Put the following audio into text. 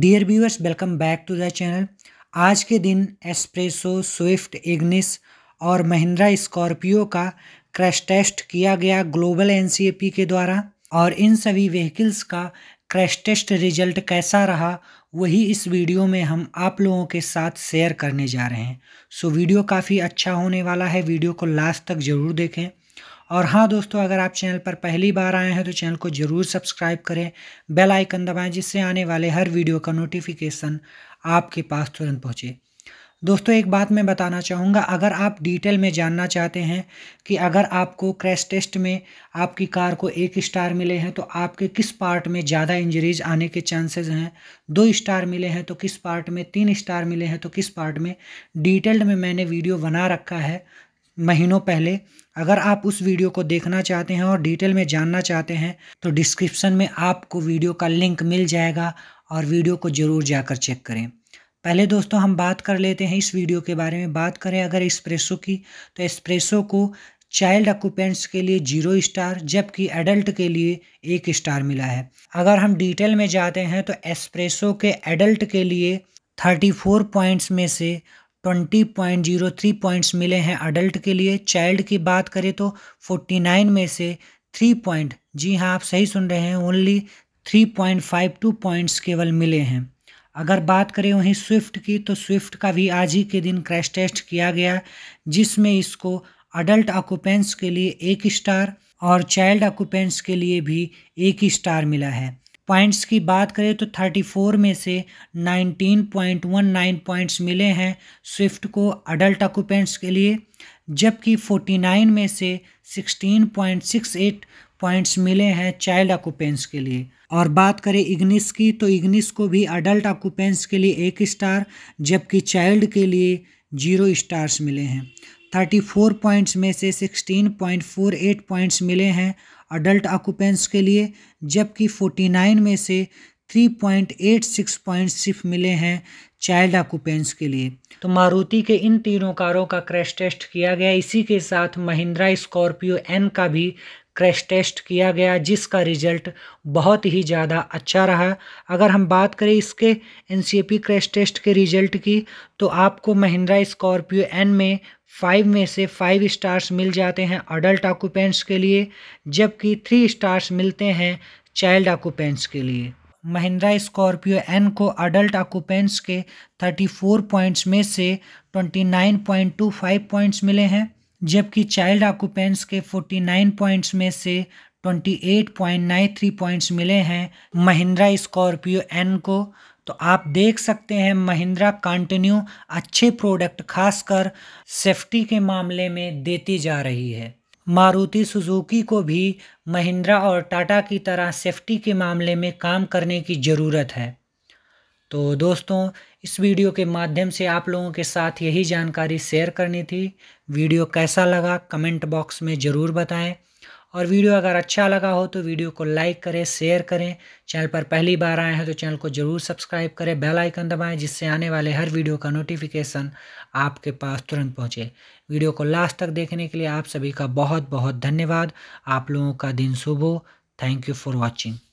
dear viewers welcome back to the channel आज के दिन एस्प्रेसो स्विफ्ट इग्निस और महिंद्रा स्कॉर्पियो का क्रैश टेस्ट किया गया ग्लोबल एनसीएपी के द्वारा और इन सभी व्हीकल्स का क्रैश टेस्ट रिजल्ट कैसा रहा वही इस वीडियो में हम आप लोगों के साथ शेयर करने जा रहे हैं सो वीडियो काफ़ी अच्छा होने वाला है वीडियो को लास्ट तक ज़रूर देखें और हाँ दोस्तों अगर आप चैनल पर पहली बार आए हैं तो चैनल को ज़रूर सब्सक्राइब करें बेल आइकन दबाएं जिससे आने वाले हर वीडियो का नोटिफिकेशन आपके पास तुरंत पहुँचे दोस्तों एक बात मैं बताना चाहूँगा अगर आप डिटेल में जानना चाहते हैं कि अगर आपको क्रैश टेस्ट में आपकी कार को एक स्टार मिले हैं तो आपके किस पार्ट में ज़्यादा इंजरीज आने के चांसेस हैं दो स्टार मिले हैं तो किस पार्ट में तीन स्टार मिले हैं तो किस पार्ट में डिटेल्ड में मैंने वीडियो बना रखा है महीनों पहले अगर आप उस वीडियो को देखना चाहते हैं और डिटेल में जानना चाहते हैं तो डिस्क्रिप्शन में आपको वीडियो का लिंक मिल जाएगा और वीडियो को ज़रूर जाकर चेक करें पहले दोस्तों हम बात कर लेते हैं इस वीडियो के बारे में बात करें अगर एस्प्रेसो की तो एस्प्रेसो को चाइल्ड ऑक्यूपेंट्स के लिए जीरो स्टार जबकि एडल्ट के लिए एक स्टार मिला है अगर हम डिटेल में जाते हैं तो एस्प्रेसो के एडल्ट के लिए थर्टी फोर पॉइंट्स में से twenty point zero three points मिले हैं अडल्ट के लिए चाइल्ड की बात करें तो फोर्टी नाइन में से थ्री पॉइंट जी हाँ आप सही सुन रहे हैं only three point five two points केवल मिले हैं अगर बात करें वहीं स्विफ्ट की तो स्विफ्ट का भी आज ही के दिन क्रैश टेस्ट किया गया जिसमें इसको अडल्ट ऑक्यूपेंट्स के लिए एक स्टार और चाइल्ड ऑक्यूपेंट्स के लिए भी एक ही स्टार मिला है पॉइंट्स की बात करें तो 34 में से 19.19 पॉइंट्स मिले हैं स्विफ्ट को अडल्ट ऑक्यूपेंट्स के लिए जबकि 49 में से 16.68 पॉइंट्स मिले हैं चाइल्ड ऑक्यूपेंट्स के लिए और बात करें इग्निस की तो इग्निस को भी अडल्ट ऑक्यूपेंट्स के लिए एक स्टार जबकि चाइल्ड के लिए जीरो स्टार्स मिले हैं थर्टी फोर पॉइंट्स में से sixteen point four eight points मिले हैं अडल्ट ऑक्यूपेंट्स के लिए जबकि फोर्टी नाइन में से three point eight six points सिर्फ मिले हैं चाइल्ड ऑक्यूपेंट्स के लिए तो मारुति के इन तीनों कारों का क्रैश टेस्ट किया गया इसी के साथ महिंद्रा स्कॉर्पियो एन का भी क्रैश टेस्ट किया गया जिसका रिजल्ट बहुत ही ज़्यादा अच्छा रहा अगर हम बात करें इसके एन क्रैश टेस्ट के रिजल्ट की तो आपको महिंद्रा स्कॉर्पियो एन में फाइव में से फाइव स्टार्स मिल जाते हैं अडल्ट ऑक्यूपेंट्स के लिए जबकि थ्री स्टार्स मिलते हैं चाइल्ड ऑक्यूपेंट्स के लिए महिंद्रा स्कॉर्पियो एन को अडल्ट ऑक्यूपेंट्स के फोर पॉइंट्स में से फाइव पॉइंट्स मिले हैं जबकि चाइल्ड आकुपेंस के 49 पॉइंट्स में से 28.93 पॉइंट्स मिले हैं महिंद्रा स्कॉर्पियो एन को तो आप देख सकते हैं महिंद्रा कंटिन्यू अच्छे प्रोडक्ट खासकर सेफ्टी के मामले में देती जा रही है मारुति सुजुकी को भी महिंद्रा और टाटा की तरह सेफ्टी के मामले में काम करने की ज़रूरत है तो दोस्तों इस वीडियो के माध्यम से आप लोगों के साथ यही जानकारी शेयर करनी थी वीडियो कैसा लगा कमेंट बॉक्स में ज़रूर बताएं और वीडियो अगर अच्छा लगा हो तो वीडियो को लाइक करें शेयर करें चैनल पर पहली बार आए हैं तो चैनल को ज़रूर सब्सक्राइब करें बेल आइकन दबाएं जिससे आने वाले हर वीडियो का नोटिफिकेशन आपके पास तुरंत पहुंचे वीडियो को लास्ट तक देखने के लिए आप सभी का बहुत बहुत धन्यवाद आप लोगों का दिन शुभ हो थैंक यू फॉर वॉचिंग